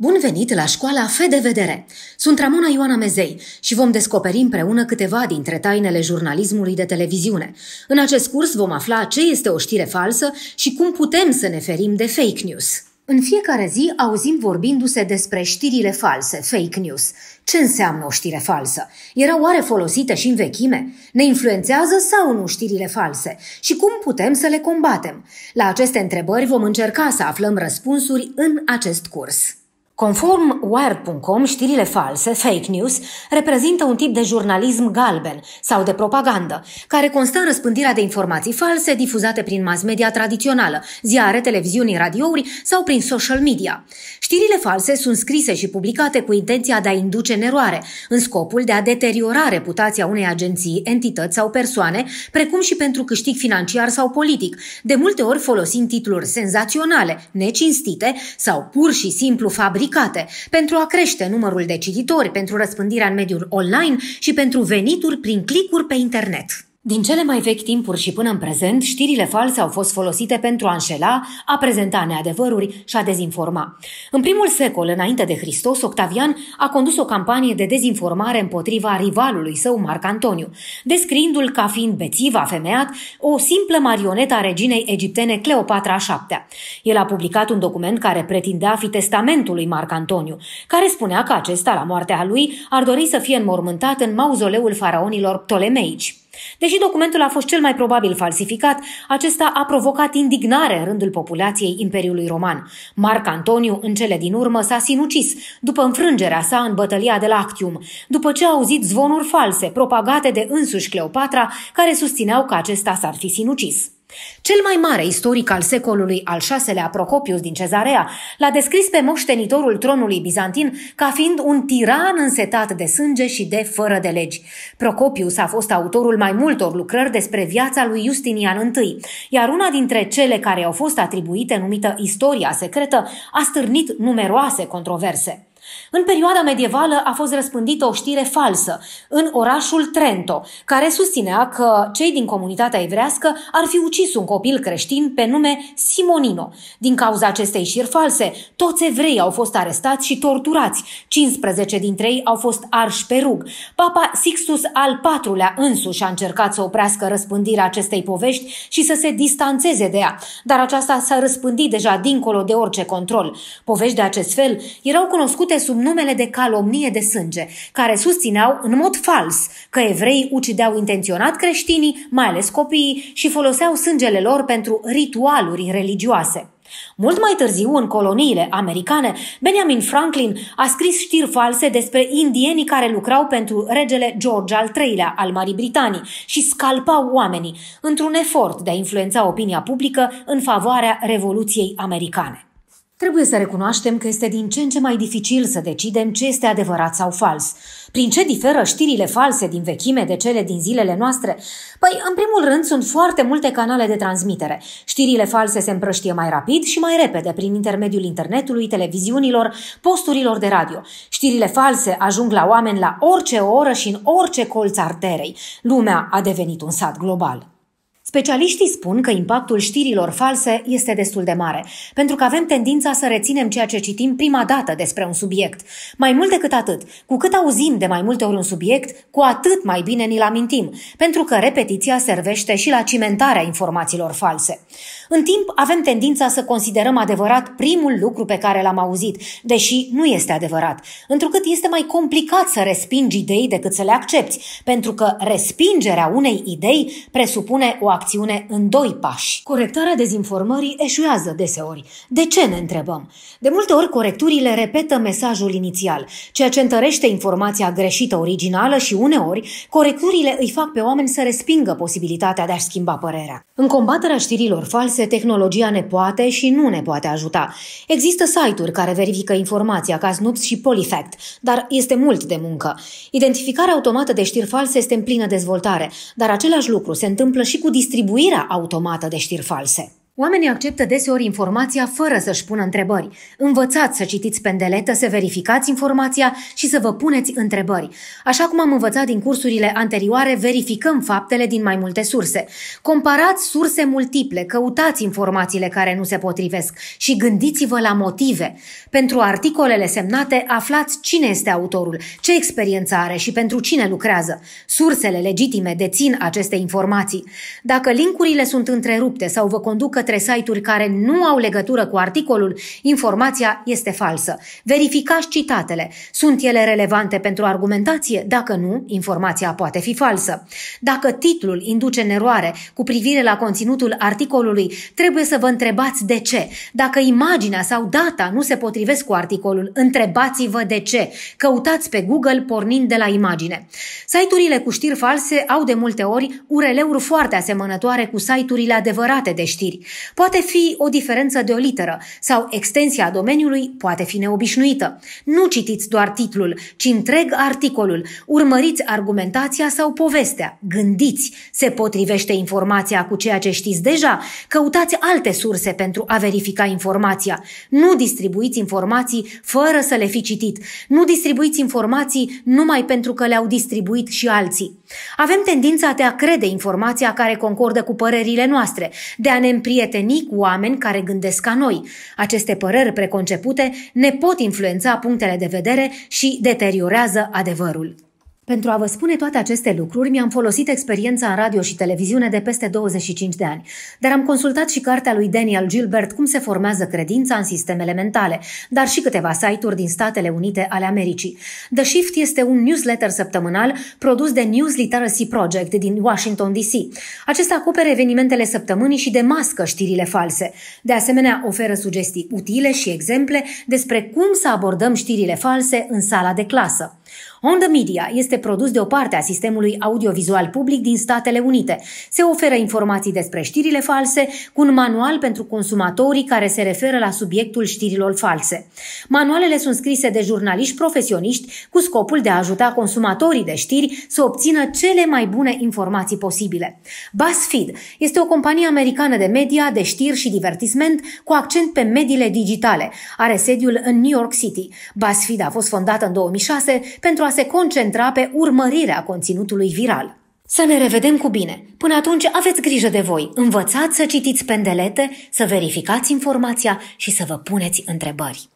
Bun venit la școala Fe de Vedere! Sunt Ramona Ioana Mezei și vom descoperi împreună câteva dintre tainele jurnalismului de televiziune. În acest curs vom afla ce este o știre falsă și cum putem să ne ferim de fake news. În fiecare zi auzim vorbindu-se despre știrile false, fake news. Ce înseamnă o știre falsă? Era oare folosită și în vechime? Ne influențează sau nu știrile false? Și cum putem să le combatem? La aceste întrebări vom încerca să aflăm răspunsuri în acest curs. Conform Wired.com, știrile false, fake news, reprezintă un tip de jurnalism galben sau de propagandă, care constă în răspândirea de informații false difuzate prin mass media tradițională, ziare, televiziuni, radiouri sau prin social media. Știrile false sunt scrise și publicate cu intenția de a induce în eroare, în scopul de a deteriora reputația unei agenții, entități sau persoane, precum și pentru câștig financiar sau politic, de multe ori folosind titluri senzaționale, necinstite sau pur și simplu fabricate comunicate, pentru a crește numărul de cititori, pentru răspândirea în mediul online și pentru venituri prin clicuri pe internet. Din cele mai vechi timpuri și până în prezent, știrile false au fost folosite pentru a înșela, a prezenta neadevăruri și a dezinforma. În primul secol, înainte de Hristos, Octavian a condus o campanie de dezinformare împotriva rivalului său, Marc Antoniu, descriindu-l ca fiind bețiv, afemeat, o simplă marionetă a reginei egiptene Cleopatra VII. El a publicat un document care pretindea fi testamentul lui Marc Antoniu, care spunea că acesta, la moartea lui, ar dori să fie înmormântat în mauzoleul faraonilor ptolemeici. Deși documentul a fost cel mai probabil falsificat, acesta a provocat indignare în rândul populației Imperiului Roman. Marc Antoniu, în cele din urmă, s-a sinucis după înfrângerea sa în bătălia de la Actium, după ce a auzit zvonuri false propagate de însuși Cleopatra, care susțineau că acesta s-ar fi sinucis. Cel mai mare istoric al secolului al VI-lea Procopius din Cezarea l-a descris pe moștenitorul tronului bizantin ca fiind un tiran însetat de sânge și de fără de legi. Procopius a fost autorul mai multor lucrări despre viața lui Justinian I, iar una dintre cele care au fost atribuite, numită Istoria Secretă, a stârnit numeroase controverse. În perioada medievală a fost răspândită o știre falsă în orașul Trento, care susținea că cei din comunitatea evrească ar fi ucis un copil creștin pe nume Simonino. Din cauza acestei șiri false, toți evrei au fost arestați și torturați, 15 dintre ei au fost arși pe rug. Papa Sixtus al IV-lea însuși a încercat să oprească răspândirea acestei povești și să se distanțeze de ea, dar aceasta s-a răspândit deja dincolo de orice control. Povești de acest fel erau cunoscute sub numele de calomnie de sânge, care susțineau în mod fals că evreii ucideau intenționat creștinii, mai ales copiii, și foloseau sângele lor pentru ritualuri religioase. Mult mai târziu, în coloniile americane, Benjamin Franklin a scris știri false despre indienii care lucrau pentru regele George al III-lea al Marii Britanii și scalpau oamenii într-un efort de a influența opinia publică în favoarea Revoluției Americane. Trebuie să recunoaștem că este din ce în ce mai dificil să decidem ce este adevărat sau fals. Prin ce diferă știrile false din vechime de cele din zilele noastre? Păi, în primul rând, sunt foarte multe canale de transmitere. Știrile false se împrăștie mai rapid și mai repede prin intermediul internetului, televiziunilor, posturilor de radio. Știrile false ajung la oameni la orice oră și în orice colț arterei. Lumea a devenit un sat global. Specialiștii spun că impactul știrilor false este destul de mare, pentru că avem tendința să reținem ceea ce citim prima dată despre un subiect. Mai mult decât atât, cu cât auzim de mai multe ori un subiect, cu atât mai bine ni-l amintim, pentru că repetiția servește și la cimentarea informațiilor false. În timp, avem tendința să considerăm adevărat primul lucru pe care l-am auzit, deși nu este adevărat, întrucât este mai complicat să respingi idei decât să le accepti, pentru că respingerea unei idei presupune o acțiune în doi pași. Corectarea dezinformării eșuează deseori. De ce ne întrebăm? De multe ori corecturile repetă mesajul inițial, ceea ce întărește informația greșită originală și uneori corecturile îi fac pe oameni să respingă posibilitatea de a-și schimba părerea. În combaterea știrilor false, tehnologia ne poate și nu ne poate ajuta. Există site-uri care verifică informația ca Snoops și Polyfact, dar este mult de muncă. Identificarea automată de știri false este în plină dezvoltare, dar același lucru se întâmplă și cu dis distribuirea automată de știri false. Oamenii acceptă deseori informația fără să-și pună întrebări. Învățați să citiți pendeletă, să verificați informația și să vă puneți întrebări. Așa cum am învățat din cursurile anterioare, verificăm faptele din mai multe surse. Comparați surse multiple, căutați informațiile care nu se potrivesc și gândiți-vă la motive. Pentru articolele semnate, aflați cine este autorul, ce experiență are și pentru cine lucrează. Sursele legitime dețin aceste informații. Dacă linkurile sunt întrerupte sau vă conduc către site-uri care nu au legătură cu articolul, informația este falsă. Verificați citatele. Sunt ele relevante pentru argumentație? Dacă nu, informația poate fi falsă. Dacă titlul induce în eroare cu privire la conținutul articolului, trebuie să vă întrebați de ce. Dacă imaginea sau data nu se potrivesc cu articolul, întrebați-vă de ce. Căutați pe Google pornind de la imagine. Site-urile cu știri false au de multe ori URL-uri foarte asemănătoare cu site-urile adevărate de știri. Poate fi o diferență de o literă sau extensia domeniului poate fi neobișnuită. Nu citiți doar titlul, ci întreg articolul. Urmăriți argumentația sau povestea. Gândiți, se potrivește informația cu ceea ce știți deja, căutați alte surse pentru a verifica informația. Nu distribuiți informații fără să le fi citit. Nu distribuiți informații numai pentru că le-au distribuit și alții. Avem tendința de a crede informația care concordă cu părerile noastre, de a ne împrieteni cu oameni care gândesc ca noi. Aceste păreri preconcepute ne pot influența punctele de vedere și deteriorează adevărul. Pentru a vă spune toate aceste lucruri, mi-am folosit experiența în radio și televiziune de peste 25 de ani, dar am consultat și cartea lui Daniel Gilbert Cum se formează credința în sistemele mentale, dar și câteva site-uri din Statele Unite ale Americii. The Shift este un newsletter săptămânal produs de News Literacy Project din Washington DC. Acesta acopere evenimentele săptămânii și demască știrile false. De asemenea, oferă sugestii utile și exemple despre cum să abordăm știrile false în sala de clasă. On the Media este produs de o parte a sistemului audiovizual public din Statele Unite. Se oferă informații despre știrile false cu un manual pentru consumatorii care se referă la subiectul știrilor false. Manualele sunt scrise de jurnaliști profesioniști cu scopul de a ajuta consumatorii de știri să obțină cele mai bune informații posibile. BuzzFeed este o companie americană de media, de știri și divertisment cu accent pe mediile digitale. Are sediul în New York City. BuzzFeed a fost fondată în 2006 pe pentru a se concentra pe urmărirea conținutului viral. Să ne revedem cu bine! Până atunci aveți grijă de voi, învățați să citiți pendelete, să verificați informația și să vă puneți întrebări.